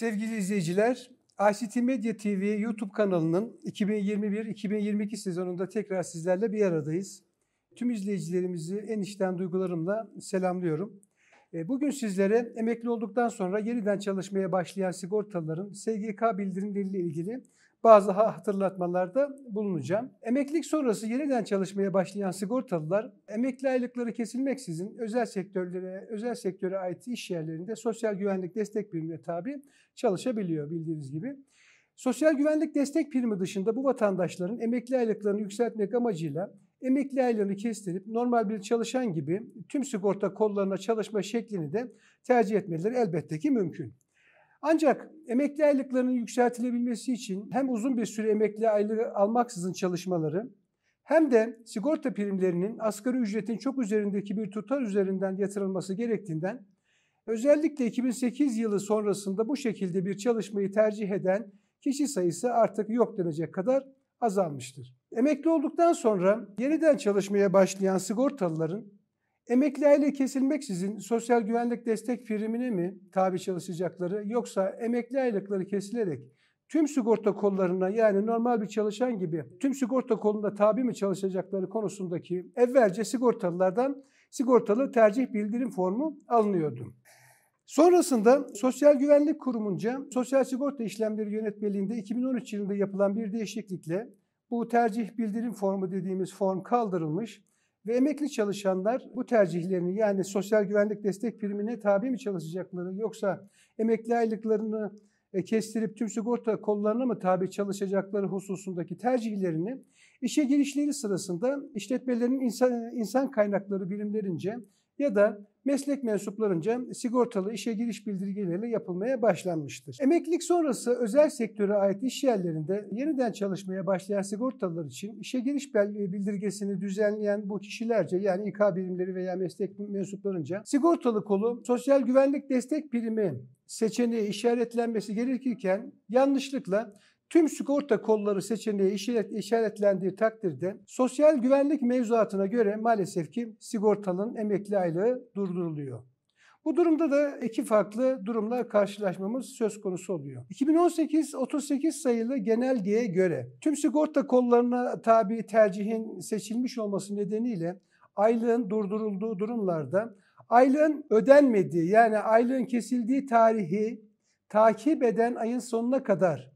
Sevgili izleyiciler, ICT Medya TV YouTube kanalının 2021-2022 sezonunda tekrar sizlerle bir aradayız. Tüm izleyicilerimizi en içten duygularımla selamlıyorum. E, bugün sizlere emekli olduktan sonra yeniden çalışmaya başlayan sigortalıların SGK bildirimleriyle ilgili bazı hatırlatmalarda bulunacağım. Emeklilik sonrası yeniden çalışmaya başlayan sigortalılar emekli aylıkları kesilmeksizin özel sektörlere, özel sektöre ait iş yerlerinde sosyal güvenlik destek primine tabi çalışabiliyor bildiğiniz gibi. Sosyal güvenlik destek primi dışında bu vatandaşların emekli aylıklarını yükseltmek amacıyla Emekli aylarını kestirip normal bir çalışan gibi tüm sigorta kollarına çalışma şeklini de tercih etmeleri elbette ki mümkün. Ancak emekli aylıklarının yükseltilebilmesi için hem uzun bir süre emekli aylığı almaksızın çalışmaları hem de sigorta primlerinin asgari ücretin çok üzerindeki bir tutar üzerinden yatırılması gerektiğinden özellikle 2008 yılı sonrasında bu şekilde bir çalışmayı tercih eden kişi sayısı artık yok denecek kadar azalmıştır. Emekli olduktan sonra yeniden çalışmaya başlayan sigortalıların emekli aile kesilmeksizin sosyal güvenlik destek primine mi tabi çalışacakları yoksa emekli aylıkları kesilerek tüm sigorta kollarına yani normal bir çalışan gibi tüm sigorta kolunda tabi mi çalışacakları konusundaki evvelce sigortalılardan sigortalı tercih bildirim formu alınıyordu. Sonrasında Sosyal Güvenlik Kurumunca Sosyal Sigorta İşlemleri Yönetmeliğinde 2013 yılında yapılan bir değişiklikle bu tercih bildirim formu dediğimiz form kaldırılmış ve emekli çalışanlar bu tercihlerini yani sosyal güvenlik destek primine tabi mi çalışacakları yoksa emekli aylıklarını e, kestirip tüm sigorta kollarına mı tabi çalışacakları hususundaki tercihlerini işe girişleri sırasında işletmelerin insan, insan kaynakları bilimlerince ya da meslek mensuplarınca sigortalı işe giriş bildirgeleriyle yapılmaya başlanmıştır. Emeklilik sonrası özel sektöre ait iş yerlerinde yeniden çalışmaya başlayan sigortalılar için işe giriş e, bildirgesini düzenleyen bu kişilerce yani İK birimleri veya meslek mensuplarınca sigortalı kolu sosyal güvenlik destek primi seçeneği işaretlenmesi gerekirken yanlışlıkla Tüm sigorta kolları seçeneği işaretlendiği takdirde sosyal güvenlik mevzuatına göre maalesef ki sigortalının emekli aylığı durduruluyor. Bu durumda da iki farklı durumla karşılaşmamız söz konusu oluyor. 2018-38 sayılı genelgeye göre tüm sigorta kollarına tabi tercihin seçilmiş olması nedeniyle aylığın durdurulduğu durumlarda aylığın ödenmediği yani aylığın kesildiği tarihi takip eden ayın sonuna kadar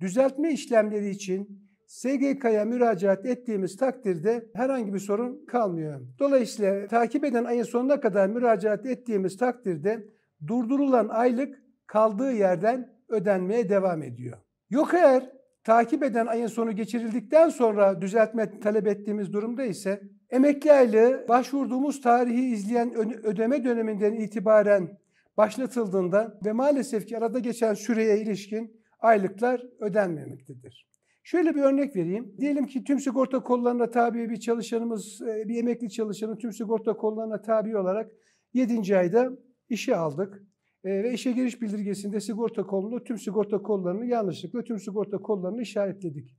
Düzeltme işlemleri için SGK'ya müracaat ettiğimiz takdirde herhangi bir sorun kalmıyor. Dolayısıyla takip eden ayın sonuna kadar müracaat ettiğimiz takdirde durdurulan aylık kaldığı yerden ödenmeye devam ediyor. Yok eğer takip eden ayın sonu geçirildikten sonra düzeltme talep ettiğimiz durumda ise emekli aylığı başvurduğumuz tarihi izleyen ödeme döneminden itibaren başlatıldığında ve maalesef ki arada geçen süreye ilişkin aylıklar ödenmemektedir. Şöyle bir örnek vereyim. Diyelim ki tüm sigorta kollarına tabi bir çalışanımız, e, bir emekli çalışanın tüm sigorta kollarına tabi olarak 7. ayda işe aldık. E, ve işe giriş bildirgesinde sigorta kolunu, tüm sigorta kollarını yanlışlıkla tüm sigorta kollarını işaretledik.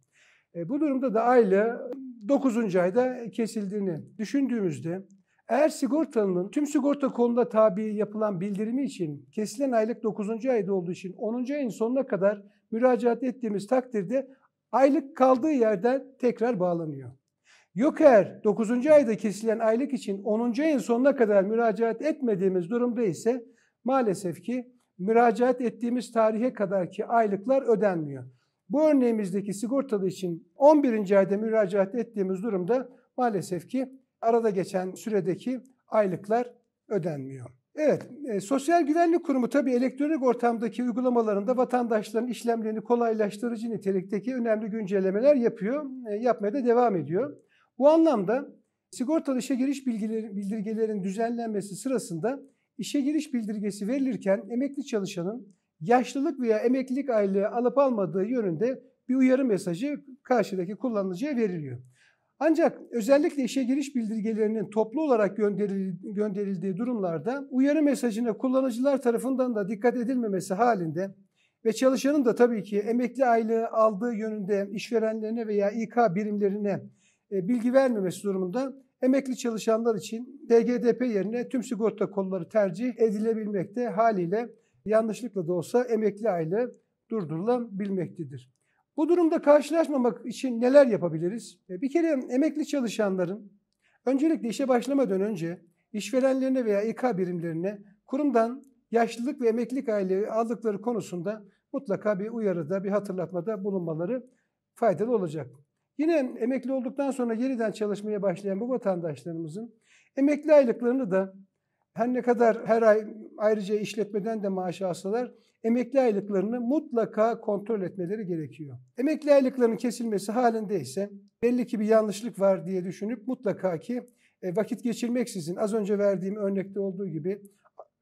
E, bu durumda da aile 9. ayda kesildiğini düşündüğümüzde eğer sigortalının tüm sigorta konuda tabi yapılan bildirimi için kesilen aylık 9. ayda olduğu için 10. ayın sonuna kadar müracaat ettiğimiz takdirde aylık kaldığı yerden tekrar bağlanıyor. Yok eğer 9. ayda kesilen aylık için 10. ayın sonuna kadar müracaat etmediğimiz durumda ise maalesef ki müracaat ettiğimiz tarihe kadarki aylıklar ödenmiyor. Bu örneğimizdeki sigortalı için 11. ayda müracaat ettiğimiz durumda maalesef ki arada geçen süredeki aylıklar ödenmiyor. Evet, e, Sosyal Güvenlik Kurumu tabii elektronik ortamdaki uygulamalarında vatandaşların işlemlerini kolaylaştırıcı nitelikteki önemli güncellemeler yapıyor, e, yapmaya da devam ediyor. Bu anlamda sigortalı işe giriş bilgileri, bildirgelerinin düzenlenmesi sırasında işe giriş bildirgesi verilirken emekli çalışanın yaşlılık veya emeklilik aylığı alıp almadığı yönünde bir uyarı mesajı karşıdaki kullanıcıya veriliyor. Ancak özellikle işe giriş bildirgelerinin toplu olarak gönderildiği durumlarda uyarı mesajına kullanıcılar tarafından da dikkat edilmemesi halinde ve çalışanın da tabii ki emekli aylığı aldığı yönünde işverenlerine veya İK birimlerine e, bilgi vermemesi durumunda emekli çalışanlar için DGDP yerine tüm sigorta kolları tercih edilebilmekte haliyle yanlışlıkla da olsa emekli aylığı durdurulabilmektedir. Bu durumda karşılaşmamak için neler yapabiliriz? E, bir kere emekli çalışanların öncelikle işe başlamadan önce işverenlerine veya İK birimlerine kurumdan yaşlılık ve emeklilik ailevi aldıkları konusunda mutlaka bir uyarıda, bir hatırlatmada bulunmaları faydalı olacak. Yine emekli olduktan sonra yeniden çalışmaya başlayan bu vatandaşlarımızın emekli aylıklarını da her ne kadar her ay ayrıca işletmeden de maaş alsalar emekli aylıklarını mutlaka kontrol etmeleri gerekiyor. Emekli aylıklarının kesilmesi halinde ise belli ki bir yanlışlık var diye düşünüp mutlaka ki e, vakit geçirmeksizin az önce verdiğim örnekte olduğu gibi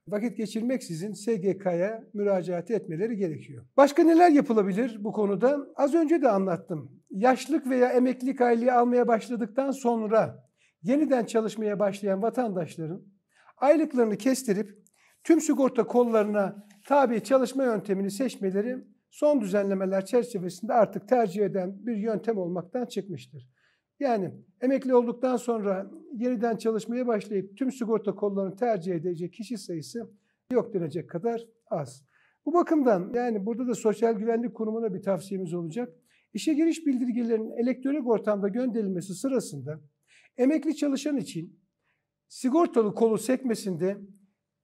vakit geçirmeksizin SGK'ya müracaat etmeleri gerekiyor. Başka neler yapılabilir bu konuda? Az önce de anlattım. Yaşlık veya emeklilik aylığı almaya başladıktan sonra yeniden çalışmaya başlayan vatandaşların aylıklarını kestirip tüm sigorta kollarına tabi çalışma yöntemini seçmeleri son düzenlemeler çerçevesinde artık tercih eden bir yöntem olmaktan çıkmıştır. Yani emekli olduktan sonra yeniden çalışmaya başlayıp tüm sigorta kollarını tercih edecek kişi sayısı yok denecek kadar az. Bu bakımdan yani burada da Sosyal Güvenlik Kurumu'na bir tavsiyemiz olacak. İşe giriş bildirgelerinin elektronik ortamda gönderilmesi sırasında emekli çalışan için sigortalı kolu sekmesinde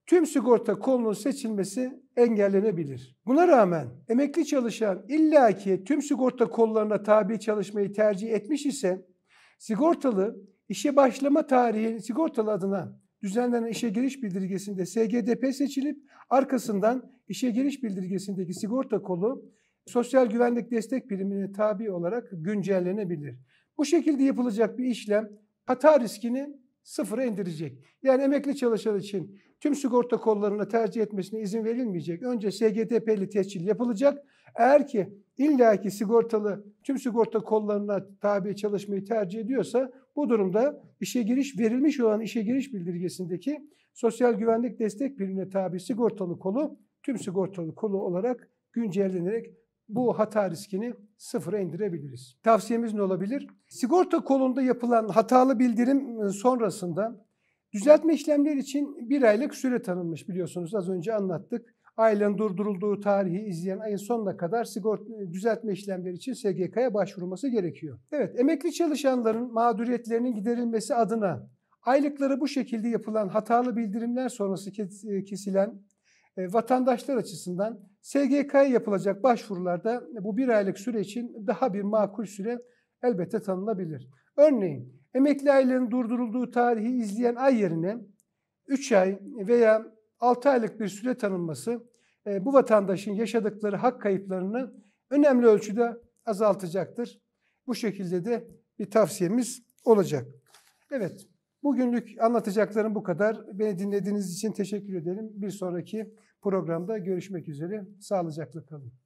tüm sigorta kolunun seçilmesi engellenebilir. Buna rağmen emekli çalışan illaki tüm sigorta kollarına tabi çalışmayı tercih etmiş ise sigortalı işe başlama tarihi sigortalı adına düzenlenen işe giriş bildirgesinde SGDP seçilip arkasından işe giriş bildirgesindeki sigorta kolu sosyal güvenlik destek primine tabi olarak güncellenebilir. Bu şekilde yapılacak bir işlem hata riskini sıfıra indirecek. Yani emekli çalışan için tüm sigorta kollarına tercih etmesine izin verilmeyecek. Önce SGTP'li tescil yapılacak. Eğer ki illaki sigortalı tüm sigorta kollarına tabi çalışmayı tercih ediyorsa bu durumda işe giriş verilmiş olan işe giriş bildirgesindeki sosyal güvenlik destek birimine tabi sigortalı kolu tüm sigortalı kolu olarak güncellenerek bu hata riskini sıfıra indirebiliriz. Tavsiyemiz ne olabilir? Sigorta kolunda yapılan hatalı bildirim ıı, sonrasında Düzeltme işlemleri için bir aylık süre tanınmış biliyorsunuz az önce anlattık. Ailen durdurulduğu tarihi izleyen ayın sonuna kadar sigorta e, düzeltme işlemleri için SGK'ya başvurması gerekiyor. Evet, emekli çalışanların mağduriyetlerinin giderilmesi adına aylıkları bu şekilde yapılan hatalı bildirimler sonrası e, kesilen e, vatandaşlar açısından SGK'ya yapılacak başvurularda bu bir aylık süre için daha bir makul süre elbette tanınabilir. Örneğin Emekli aylığının durdurulduğu tarihi izleyen ay yerine 3 ay veya 6 aylık bir süre tanınması e, bu vatandaşın yaşadıkları hak kayıplarını önemli ölçüde azaltacaktır. Bu şekilde de bir tavsiyemiz olacak. Evet, bugünlük anlatacaklarım bu kadar. Beni dinlediğiniz için teşekkür ederim. Bir sonraki programda görüşmek üzere. Sağlıcakla kalın.